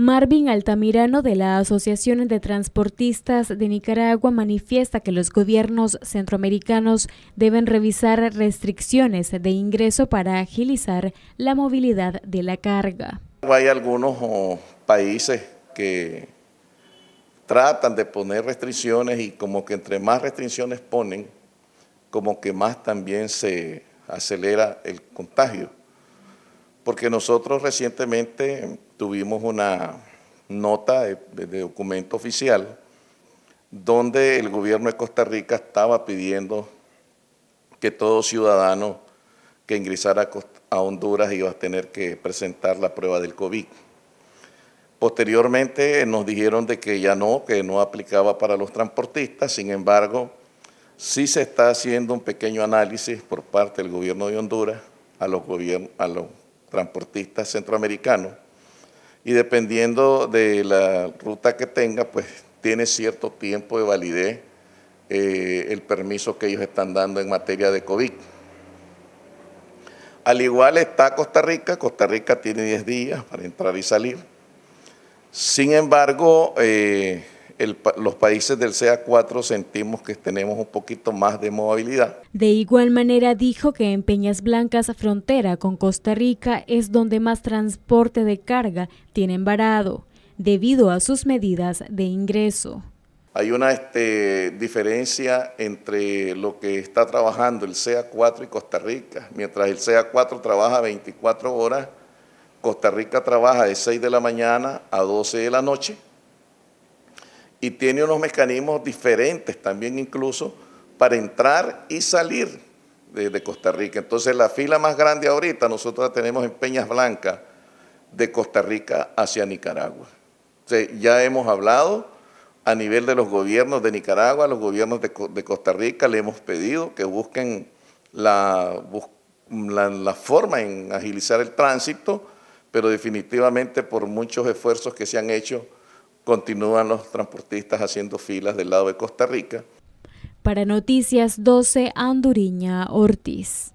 Marvin Altamirano de la Asociación de Transportistas de Nicaragua manifiesta que los gobiernos centroamericanos deben revisar restricciones de ingreso para agilizar la movilidad de la carga. Hay algunos oh, países que tratan de poner restricciones y como que entre más restricciones ponen, como que más también se acelera el contagio. Porque nosotros recientemente tuvimos una nota de, documento oficial donde el gobierno de Costa Rica estaba pidiendo que todo ciudadano que ingresara a, Honduras iba a tener que presentar la prueba del COVID. Posteriormente nos dijeron de que ya no, que no aplicaba para los transportistas, sin embargo, sí se está haciendo un pequeño análisis por parte del gobierno de Honduras a los transportistas centroamericanos y dependiendo de la ruta que tenga, pues tiene cierto tiempo de validez eh, el permiso que ellos están dando en materia de COVID. Al igual está Costa Rica, Costa Rica tiene 10 días para entrar y salir. Sin embargo, eh, los países del CA4 sentimos que tenemos un poquito más de movilidad. De igual manera dijo que en Peñas Blancas, frontera con Costa Rica, es donde más transporte de carga tienen varado, debido a sus medidas de ingreso. Hay una este, diferencia entre lo que está trabajando el CA4 y Costa Rica. Mientras el CA4 trabaja 24 horas, Costa Rica trabaja de 6 de la mañana a 12 de la noche y tiene unos mecanismos diferentes también incluso para entrar y salir de, Costa Rica. Entonces la fila más grande ahorita nosotros la tenemos en Peñas Blancas de Costa Rica hacia Nicaragua. ya hemos hablado a nivel de los gobiernos de Nicaragua, los gobiernos de, Costa Rica, le hemos pedido que busquen la, la forma en agilizar el tránsito, pero definitivamente por muchos esfuerzos que se han hecho, continúan los transportistas haciendo filas del lado de Costa Rica. Para Noticias 12, Anduriña Ortiz.